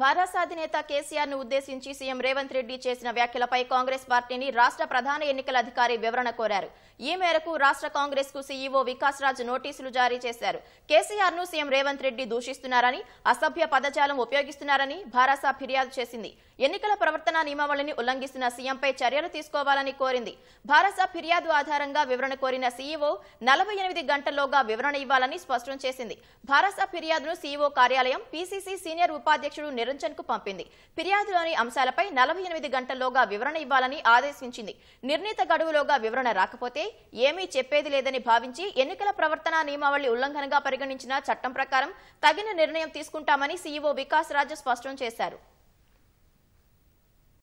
భారస అధినేత కేసీఆర్ ను ఉద్దేశించి సీఎం రేవంత్ రెడ్డి చేసిన వ్యాఖ్యలపై కాంగ్రెస్ పార్టీని రాష్ట్ర ప్రధాన ఎన్నికల అధికారి వివరణ కోరారు ఈ మేరకు రాష్ట్ర కాంగ్రెస్ కు సీఈఓ వికాస్ రాజ్ నోటీసులు జారీ చేశారు కేసీఆర్ ను సీఎం రేవంత్ రెడ్డి దూషిస్తున్నారని అసభ్య పదజాలం ఉపయోగిస్తున్నారని భారస ఫిర్యాదు చేసింది ఎన్నికల ప్రవర్తన నియమావళిని ఉల్లంఘిస్తున్న సీఎంపై చర్యలు తీసుకోవాలని కోరింది భారస ఫిర్యాదు ఆధారంగా వివరణ కోరిన సీఈఓ నలభై ఎనిమిది గంటల్లోగా వివరణ ఇవ్వాలని స్పష్టం చేసింది భారస ఫిర్యాదును సీఈఓ కార్యాలయం పీసీసీ సీనియర్ ఉపాధ్యక్షుడు నిరంజన్ కు పంపింది ఫిర్యాదులోని అంశాలపై నలభై ఎనిమిది గంటల్లోగా వివరణ ఇవ్వాలని ఆదేశించింది నిర్ణీత గడువులోగా వివరణ రాకపోతే ఏమీ చెప్పేది లేదని భావించి ఎన్నికల ప్రవర్తన నియమావళి ఉల్లంఘనగా పరిగణించిన చట్టం ప్రకారం తగిన నిర్ణయం తీసుకుంటామని సీఈఓ వికాస్ రాజు స్పష్టం చేశారు